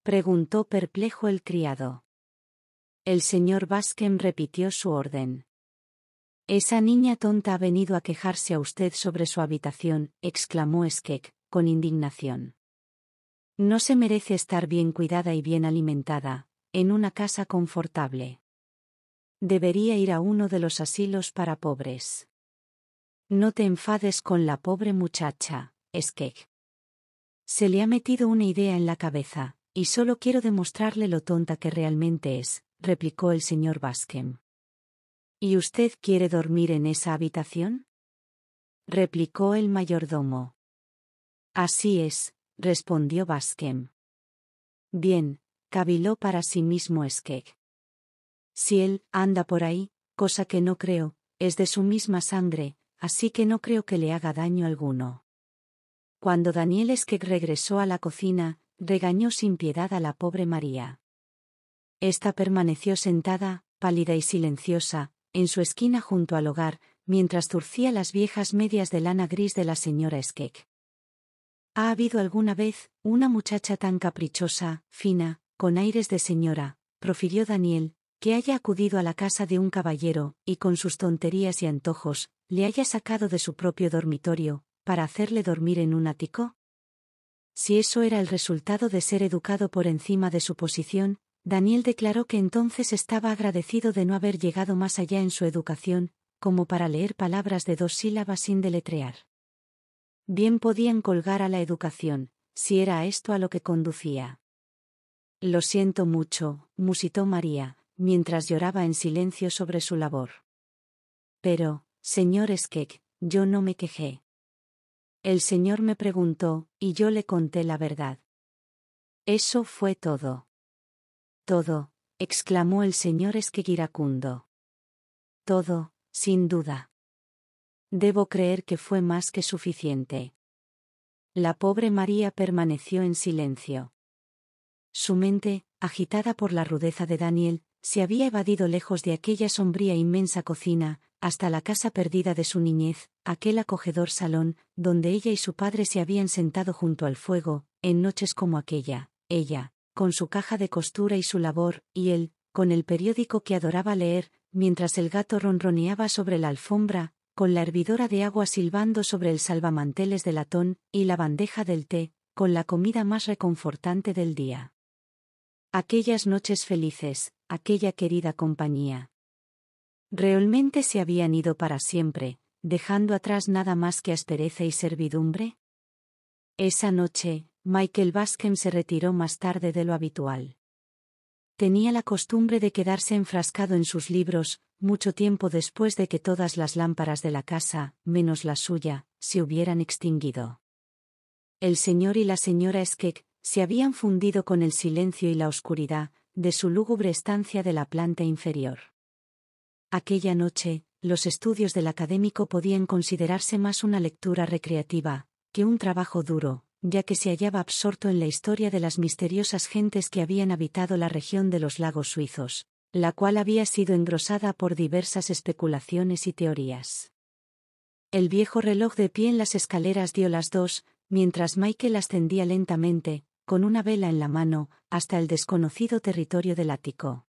preguntó perplejo el criado. El señor Baskem repitió su orden. Esa niña tonta ha venido a quejarse a usted sobre su habitación, exclamó Skek, con indignación. No se merece estar bien cuidada y bien alimentada, en una casa confortable. Debería ir a uno de los asilos para pobres. No te enfades con la pobre muchacha, Skek. Se le ha metido una idea en la cabeza, y solo quiero demostrarle lo tonta que realmente es, replicó el señor Baskem. ¿Y usted quiere dormir en esa habitación? replicó el mayordomo. Así es, respondió Baskem. Bien, caviló para sí mismo Skeg. Si él anda por ahí, cosa que no creo, es de su misma sangre, así que no creo que le haga daño alguno. Cuando Daniel Esqueg regresó a la cocina, regañó sin piedad a la pobre María. Esta permaneció sentada, pálida y silenciosa, en su esquina junto al hogar, mientras turcía las viejas medias de lana gris de la señora Skek. ¿Ha habido alguna vez una muchacha tan caprichosa, fina, con aires de señora? profirió Daniel, que haya acudido a la casa de un caballero, y con sus tonterías y antojos, le haya sacado de su propio dormitorio, para hacerle dormir en un ático? Si eso era el resultado de ser educado por encima de su posición, Daniel declaró que entonces estaba agradecido de no haber llegado más allá en su educación, como para leer palabras de dos sílabas sin deletrear. Bien podían colgar a la educación, si era esto a lo que conducía. Lo siento mucho, musitó María, mientras lloraba en silencio sobre su labor. Pero, señor Skeck, yo no me quejé. El señor me preguntó, y yo le conté la verdad. Eso fue todo. Todo, exclamó el señor Esquegiracundo. Todo, sin duda. Debo creer que fue más que suficiente. La pobre María permaneció en silencio. Su mente, agitada por la rudeza de Daniel, se había evadido lejos de aquella sombría e inmensa cocina, hasta la casa perdida de su niñez, aquel acogedor salón, donde ella y su padre se habían sentado junto al fuego, en noches como aquella, ella, con su caja de costura y su labor, y él, con el periódico que adoraba leer, mientras el gato ronroneaba sobre la alfombra, con la hervidora de agua silbando sobre el salvamanteles de latón, y la bandeja del té, con la comida más reconfortante del día. Aquellas noches felices, aquella querida compañía. ¿Realmente se habían ido para siempre, dejando atrás nada más que aspereza y servidumbre? Esa noche, Michael Baskin se retiró más tarde de lo habitual. Tenía la costumbre de quedarse enfrascado en sus libros, mucho tiempo después de que todas las lámparas de la casa, menos la suya, se hubieran extinguido. El señor y la señora Skek se habían fundido con el silencio y la oscuridad de su lúgubre estancia de la planta inferior. Aquella noche, los estudios del académico podían considerarse más una lectura recreativa que un trabajo duro, ya que se hallaba absorto en la historia de las misteriosas gentes que habían habitado la región de los lagos suizos, la cual había sido engrosada por diversas especulaciones y teorías. El viejo reloj de pie en las escaleras dio las dos, mientras Michael ascendía lentamente, con una vela en la mano, hasta el desconocido territorio del ático.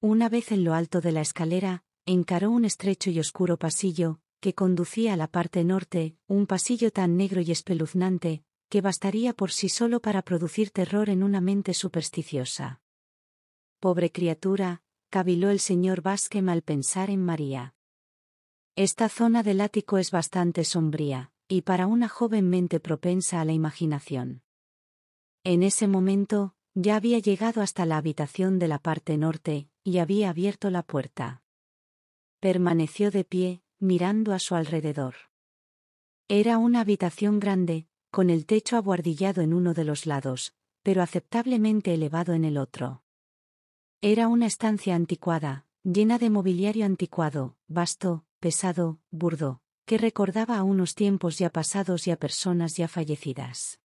Una vez en lo alto de la escalera, encaró un estrecho y oscuro pasillo, que conducía a la parte norte, un pasillo tan negro y espeluznante, que bastaría por sí solo para producir terror en una mente supersticiosa. Pobre criatura, caviló el señor Vázquez al pensar en María. Esta zona del ático es bastante sombría, y para una joven mente propensa a la imaginación. En ese momento, ya había llegado hasta la habitación de la parte norte, y había abierto la puerta. Permaneció de pie, mirando a su alrededor. Era una habitación grande, con el techo abuhardillado en uno de los lados, pero aceptablemente elevado en el otro. Era una estancia anticuada, llena de mobiliario anticuado, vasto, pesado, burdo, que recordaba a unos tiempos ya pasados y a personas ya fallecidas.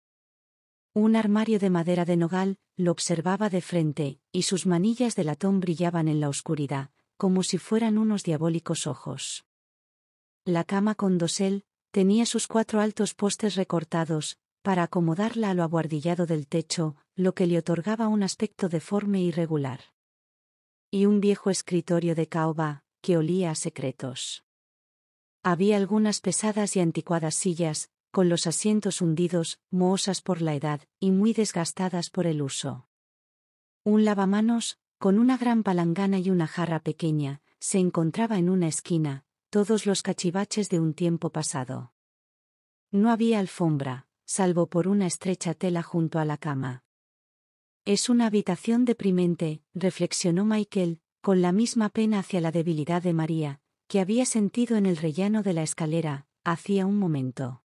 Un armario de madera de nogal lo observaba de frente, y sus manillas de latón brillaban en la oscuridad, como si fueran unos diabólicos ojos. La cama con dosel, Tenía sus cuatro altos postes recortados, para acomodarla a lo abuhardillado del techo, lo que le otorgaba un aspecto deforme y irregular. Y un viejo escritorio de caoba, que olía a secretos. Había algunas pesadas y anticuadas sillas, con los asientos hundidos, mohosas por la edad, y muy desgastadas por el uso. Un lavamanos, con una gran palangana y una jarra pequeña, se encontraba en una esquina, todos los cachivaches de un tiempo pasado. No había alfombra, salvo por una estrecha tela junto a la cama. Es una habitación deprimente, reflexionó Michael, con la misma pena hacia la debilidad de María, que había sentido en el rellano de la escalera, hacía un momento.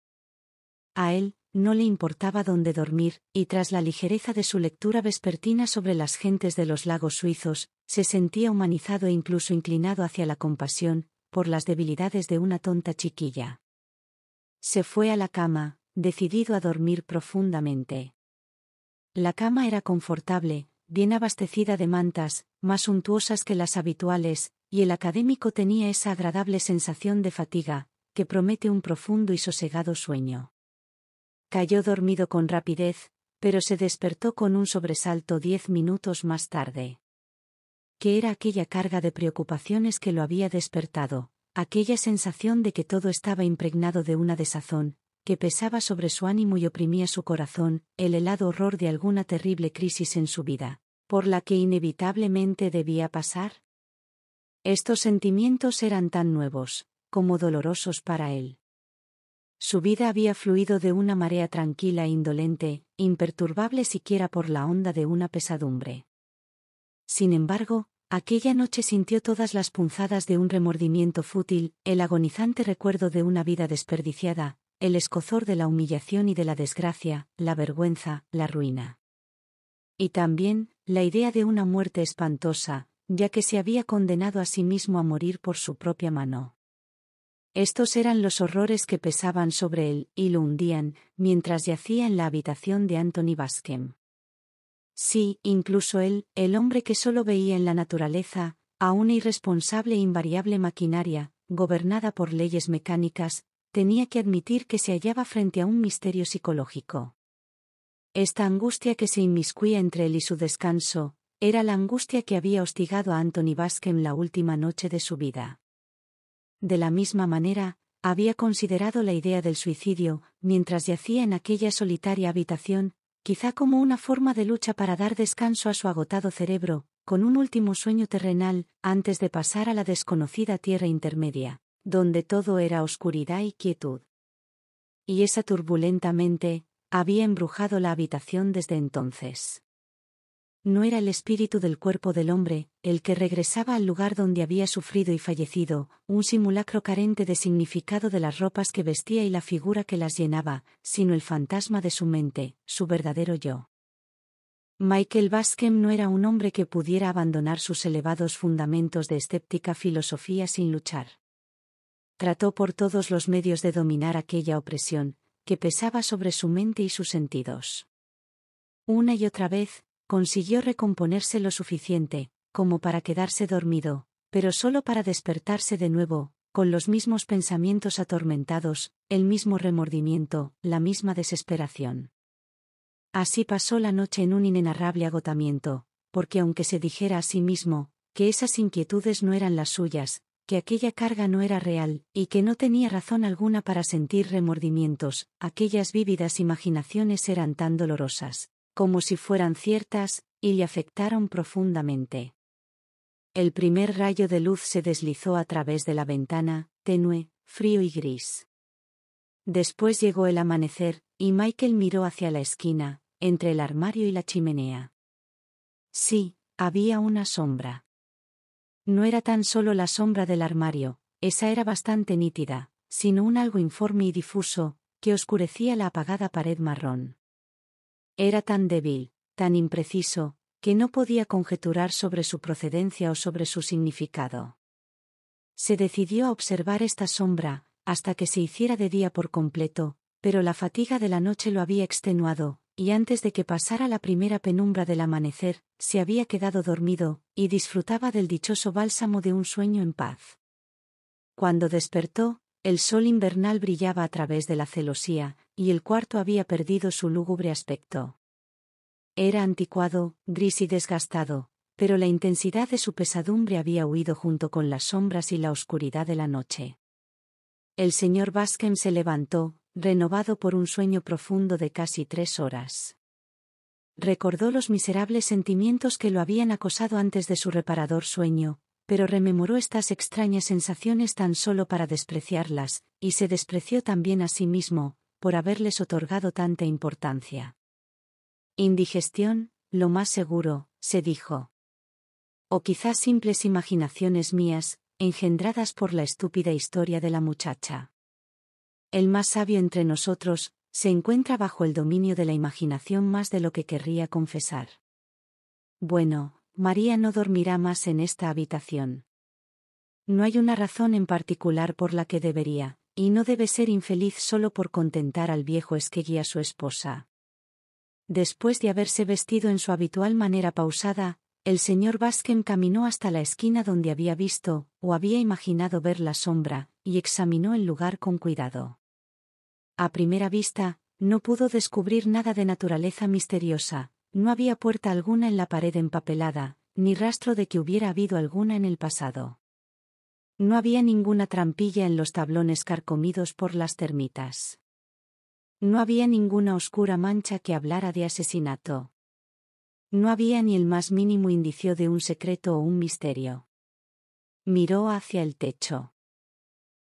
A él, no le importaba dónde dormir, y tras la ligereza de su lectura vespertina sobre las gentes de los lagos suizos, se sentía humanizado e incluso inclinado hacia la compasión, por las debilidades de una tonta chiquilla. Se fue a la cama, decidido a dormir profundamente. La cama era confortable, bien abastecida de mantas, más suntuosas que las habituales, y el académico tenía esa agradable sensación de fatiga, que promete un profundo y sosegado sueño. Cayó dormido con rapidez, pero se despertó con un sobresalto diez minutos más tarde. ¿Qué era aquella carga de preocupaciones que lo había despertado? Aquella sensación de que todo estaba impregnado de una desazón, que pesaba sobre su ánimo y oprimía su corazón, el helado horror de alguna terrible crisis en su vida, por la que inevitablemente debía pasar. Estos sentimientos eran tan nuevos, como dolorosos para él. Su vida había fluido de una marea tranquila e indolente, imperturbable siquiera por la onda de una pesadumbre. Sin embargo, aquella noche sintió todas las punzadas de un remordimiento fútil, el agonizante recuerdo de una vida desperdiciada, el escozor de la humillación y de la desgracia, la vergüenza, la ruina. Y también, la idea de una muerte espantosa, ya que se había condenado a sí mismo a morir por su propia mano. Estos eran los horrores que pesaban sobre él y lo hundían, mientras yacía en la habitación de Anthony Baskem. Sí, incluso él, el hombre que solo veía en la naturaleza, a una irresponsable e invariable maquinaria, gobernada por leyes mecánicas, tenía que admitir que se hallaba frente a un misterio psicológico. Esta angustia que se inmiscuía entre él y su descanso, era la angustia que había hostigado a Anthony en la última noche de su vida. De la misma manera, había considerado la idea del suicidio, mientras yacía en aquella solitaria habitación, quizá como una forma de lucha para dar descanso a su agotado cerebro, con un último sueño terrenal, antes de pasar a la desconocida tierra intermedia, donde todo era oscuridad y quietud. Y esa turbulenta mente, había embrujado la habitación desde entonces no era el espíritu del cuerpo del hombre, el que regresaba al lugar donde había sufrido y fallecido, un simulacro carente de significado de las ropas que vestía y la figura que las llenaba, sino el fantasma de su mente, su verdadero yo. Michael Baskem no era un hombre que pudiera abandonar sus elevados fundamentos de escéptica filosofía sin luchar. Trató por todos los medios de dominar aquella opresión, que pesaba sobre su mente y sus sentidos. Una y otra vez, consiguió recomponerse lo suficiente, como para quedarse dormido, pero solo para despertarse de nuevo, con los mismos pensamientos atormentados, el mismo remordimiento, la misma desesperación. Así pasó la noche en un inenarrable agotamiento, porque aunque se dijera a sí mismo, que esas inquietudes no eran las suyas, que aquella carga no era real, y que no tenía razón alguna para sentir remordimientos, aquellas vívidas imaginaciones eran tan dolorosas, como si fueran ciertas, y le afectaron profundamente. El primer rayo de luz se deslizó a través de la ventana, tenue, frío y gris. Después llegó el amanecer, y Michael miró hacia la esquina, entre el armario y la chimenea. Sí, había una sombra. No era tan solo la sombra del armario, esa era bastante nítida, sino un algo informe y difuso, que oscurecía la apagada pared marrón. Era tan débil, tan impreciso, que no podía conjeturar sobre su procedencia o sobre su significado. Se decidió a observar esta sombra, hasta que se hiciera de día por completo, pero la fatiga de la noche lo había extenuado, y antes de que pasara la primera penumbra del amanecer, se había quedado dormido, y disfrutaba del dichoso bálsamo de un sueño en paz. Cuando despertó, el sol invernal brillaba a través de la celosía, y el cuarto había perdido su lúgubre aspecto. Era anticuado, gris y desgastado, pero la intensidad de su pesadumbre había huido junto con las sombras y la oscuridad de la noche. El señor Baskem se levantó, renovado por un sueño profundo de casi tres horas. Recordó los miserables sentimientos que lo habían acosado antes de su reparador sueño, pero rememoró estas extrañas sensaciones tan solo para despreciarlas, y se despreció también a sí mismo, por haberles otorgado tanta importancia. Indigestión, lo más seguro, se dijo. O quizás simples imaginaciones mías, engendradas por la estúpida historia de la muchacha. El más sabio entre nosotros, se encuentra bajo el dominio de la imaginación más de lo que querría confesar. Bueno, María no dormirá más en esta habitación. No hay una razón en particular por la que debería, y no debe ser infeliz solo por contentar al viejo esquegui a su esposa. Después de haberse vestido en su habitual manera pausada, el señor Baskem caminó hasta la esquina donde había visto, o había imaginado ver la sombra, y examinó el lugar con cuidado. A primera vista, no pudo descubrir nada de naturaleza misteriosa, no había puerta alguna en la pared empapelada, ni rastro de que hubiera habido alguna en el pasado. No había ninguna trampilla en los tablones carcomidos por las termitas. No había ninguna oscura mancha que hablara de asesinato. No había ni el más mínimo indicio de un secreto o un misterio. Miró hacia el techo.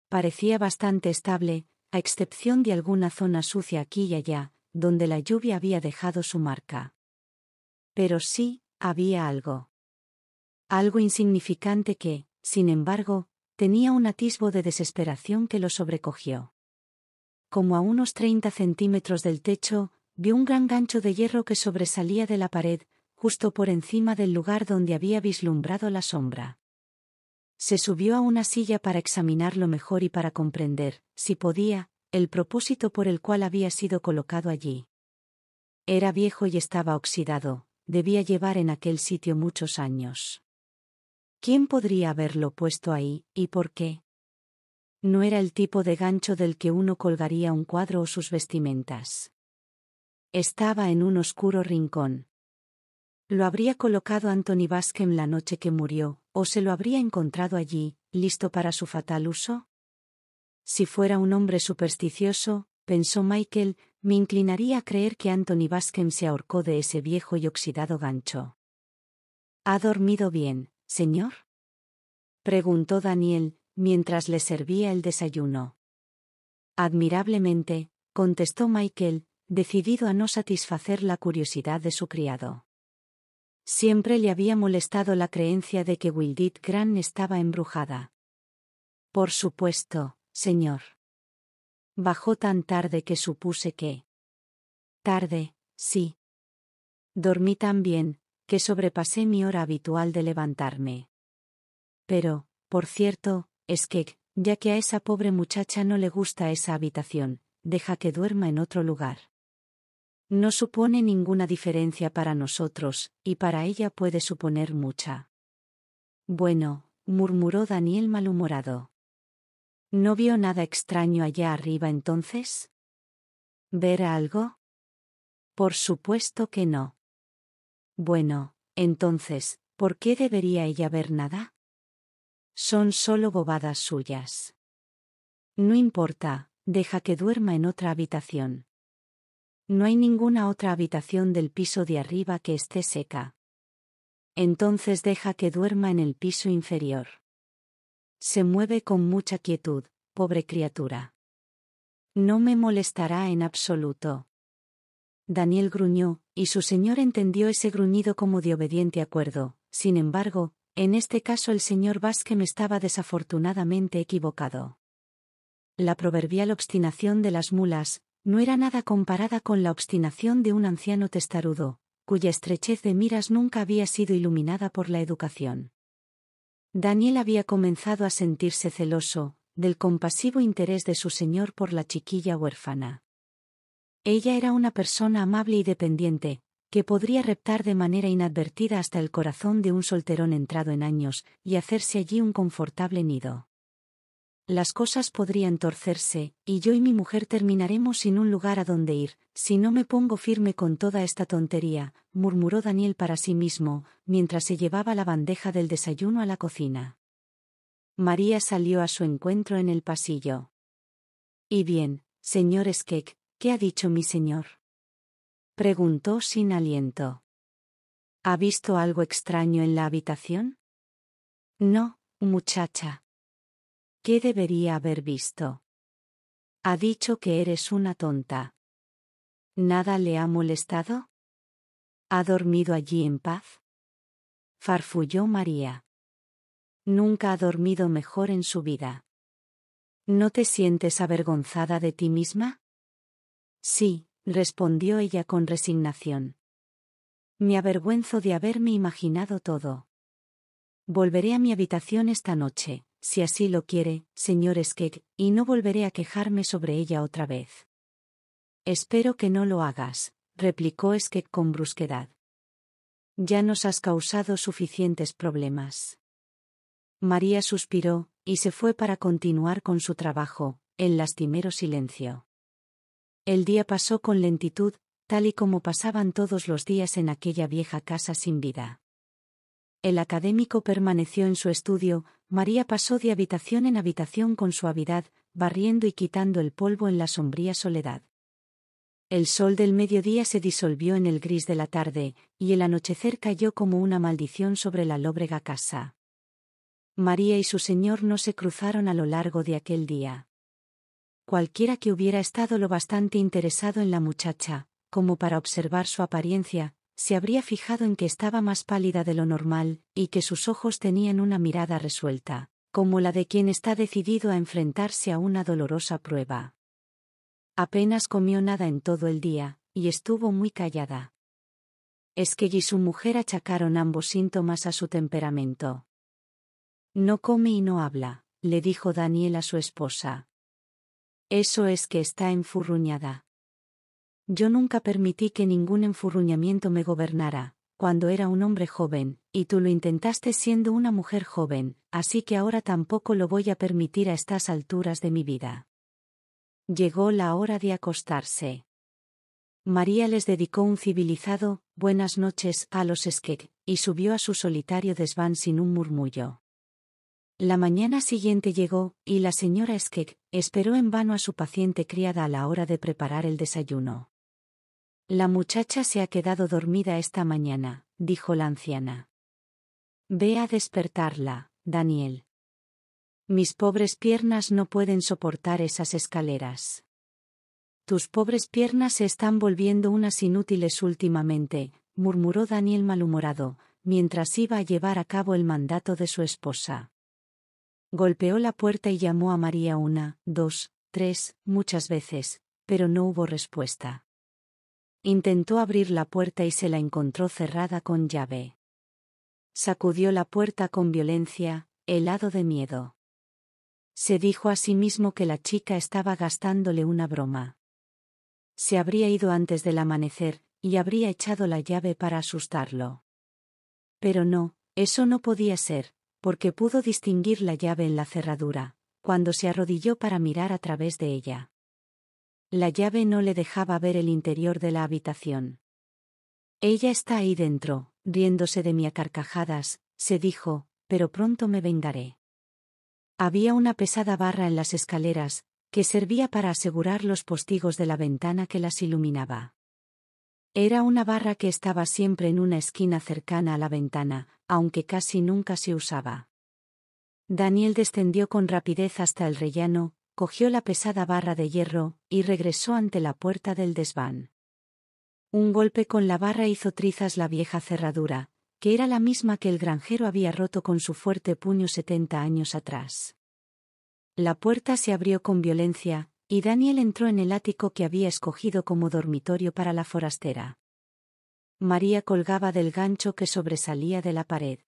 Parecía bastante estable, a excepción de alguna zona sucia aquí y allá, donde la lluvia había dejado su marca. Pero sí, había algo. Algo insignificante que, sin embargo, tenía un atisbo de desesperación que lo sobrecogió. Como a unos 30 centímetros del techo, vio un gran gancho de hierro que sobresalía de la pared, justo por encima del lugar donde había vislumbrado la sombra. Se subió a una silla para examinarlo mejor y para comprender, si podía, el propósito por el cual había sido colocado allí. Era viejo y estaba oxidado, debía llevar en aquel sitio muchos años. ¿Quién podría haberlo puesto ahí, y por qué? No era el tipo de gancho del que uno colgaría un cuadro o sus vestimentas. Estaba en un oscuro rincón. Lo habría colocado Anthony Baskem la noche que murió, o se lo habría encontrado allí, listo para su fatal uso. Si fuera un hombre supersticioso, pensó Michael, me inclinaría a creer que Anthony Baskem se ahorcó de ese viejo y oxidado gancho. Ha dormido bien. Señor? preguntó Daniel, mientras le servía el desayuno. Admirablemente, contestó Michael, decidido a no satisfacer la curiosidad de su criado. Siempre le había molestado la creencia de que Wildit Gran estaba embrujada. Por supuesto, señor. Bajó tan tarde que supuse que. Tarde, sí. Dormí tan bien, que sobrepasé mi hora habitual de levantarme. Pero, por cierto, es que, ya que a esa pobre muchacha no le gusta esa habitación, deja que duerma en otro lugar. No supone ninguna diferencia para nosotros, y para ella puede suponer mucha. Bueno, murmuró Daniel malhumorado. ¿No vio nada extraño allá arriba entonces? ¿Ver algo? Por supuesto que no. Bueno, entonces, ¿por qué debería ella ver nada? Son solo bobadas suyas. No importa, deja que duerma en otra habitación. No hay ninguna otra habitación del piso de arriba que esté seca. Entonces deja que duerma en el piso inferior. Se mueve con mucha quietud, pobre criatura. No me molestará en absoluto. Daniel gruñó, y su señor entendió ese gruñido como de obediente acuerdo. Sin embargo, en este caso el señor Basquem estaba desafortunadamente equivocado. La proverbial obstinación de las mulas no era nada comparada con la obstinación de un anciano testarudo, cuya estrechez de miras nunca había sido iluminada por la educación. Daniel había comenzado a sentirse celoso, del compasivo interés de su señor por la chiquilla huérfana. Ella era una persona amable y dependiente, que podría reptar de manera inadvertida hasta el corazón de un solterón entrado en años, y hacerse allí un confortable nido. Las cosas podrían torcerse, y yo y mi mujer terminaremos sin un lugar a donde ir, si no me pongo firme con toda esta tontería, murmuró Daniel para sí mismo, mientras se llevaba la bandeja del desayuno a la cocina. María salió a su encuentro en el pasillo. Y bien, señor ¿Qué ha dicho mi señor? Preguntó sin aliento. ¿Ha visto algo extraño en la habitación? No, muchacha. ¿Qué debería haber visto? Ha dicho que eres una tonta. ¿Nada le ha molestado? ¿Ha dormido allí en paz? Farfulló María. Nunca ha dormido mejor en su vida. ¿No te sientes avergonzada de ti misma? Sí, respondió ella con resignación. Me avergüenzo de haberme imaginado todo. Volveré a mi habitación esta noche, si así lo quiere, señor Skeg, y no volveré a quejarme sobre ella otra vez. Espero que no lo hagas, replicó Skeg con brusquedad. Ya nos has causado suficientes problemas. María suspiró, y se fue para continuar con su trabajo, en lastimero silencio. El día pasó con lentitud, tal y como pasaban todos los días en aquella vieja casa sin vida. El académico permaneció en su estudio, María pasó de habitación en habitación con suavidad, barriendo y quitando el polvo en la sombría soledad. El sol del mediodía se disolvió en el gris de la tarde, y el anochecer cayó como una maldición sobre la lóbrega casa. María y su señor no se cruzaron a lo largo de aquel día cualquiera que hubiera estado lo bastante interesado en la muchacha, como para observar su apariencia, se habría fijado en que estaba más pálida de lo normal, y que sus ojos tenían una mirada resuelta, como la de quien está decidido a enfrentarse a una dolorosa prueba. Apenas comió nada en todo el día, y estuvo muy callada. que y su mujer achacaron ambos síntomas a su temperamento. No come y no habla, le dijo Daniel a su esposa. Eso es que está enfurruñada. Yo nunca permití que ningún enfurruñamiento me gobernara, cuando era un hombre joven, y tú lo intentaste siendo una mujer joven, así que ahora tampoco lo voy a permitir a estas alturas de mi vida. Llegó la hora de acostarse. María les dedicó un civilizado buenas noches a los Skek, y subió a su solitario desván sin un murmullo. La mañana siguiente llegó, y la señora Skek, Esperó en vano a su paciente criada a la hora de preparar el desayuno. La muchacha se ha quedado dormida esta mañana, dijo la anciana. Ve a despertarla, Daniel. Mis pobres piernas no pueden soportar esas escaleras. Tus pobres piernas se están volviendo unas inútiles últimamente, murmuró Daniel malhumorado, mientras iba a llevar a cabo el mandato de su esposa. Golpeó la puerta y llamó a María una, dos, tres, muchas veces, pero no hubo respuesta. Intentó abrir la puerta y se la encontró cerrada con llave. Sacudió la puerta con violencia, helado de miedo. Se dijo a sí mismo que la chica estaba gastándole una broma. Se habría ido antes del amanecer, y habría echado la llave para asustarlo. Pero no, eso no podía ser, porque pudo distinguir la llave en la cerradura, cuando se arrodilló para mirar a través de ella. La llave no le dejaba ver el interior de la habitación. Ella está ahí dentro, riéndose de mí a carcajadas, se dijo, pero pronto me vengaré. Había una pesada barra en las escaleras, que servía para asegurar los postigos de la ventana que las iluminaba. Era una barra que estaba siempre en una esquina cercana a la ventana, aunque casi nunca se usaba. Daniel descendió con rapidez hasta el rellano, cogió la pesada barra de hierro, y regresó ante la puerta del desván. Un golpe con la barra hizo trizas la vieja cerradura, que era la misma que el granjero había roto con su fuerte puño setenta años atrás. La puerta se abrió con violencia, y Daniel entró en el ático que había escogido como dormitorio para la forastera. María colgaba del gancho que sobresalía de la pared.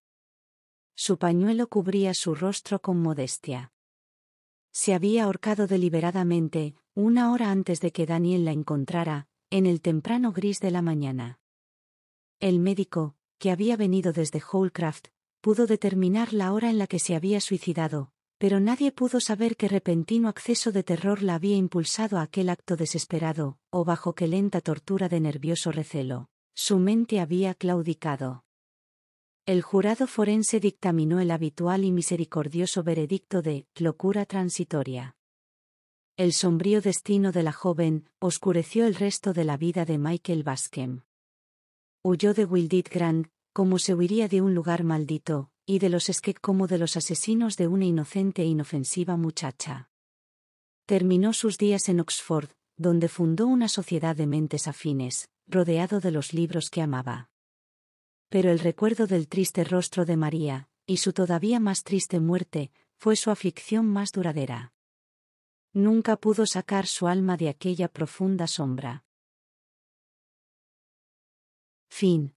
Su pañuelo cubría su rostro con modestia. Se había ahorcado deliberadamente, una hora antes de que Daniel la encontrara, en el temprano gris de la mañana. El médico, que había venido desde Holcraft, pudo determinar la hora en la que se había suicidado, pero nadie pudo saber qué repentino acceso de terror la había impulsado a aquel acto desesperado, o bajo qué lenta tortura de nervioso recelo. Su mente había claudicado. El jurado forense dictaminó el habitual y misericordioso veredicto de locura transitoria. El sombrío destino de la joven oscureció el resto de la vida de Michael Baskem. Huyó de Wildit Grand, como se huiría de un lugar maldito, y de los esque como de los asesinos de una inocente e inofensiva muchacha. Terminó sus días en Oxford, donde fundó una sociedad de mentes afines, rodeado de los libros que amaba. Pero el recuerdo del triste rostro de María, y su todavía más triste muerte, fue su aflicción más duradera. Nunca pudo sacar su alma de aquella profunda sombra. Fin.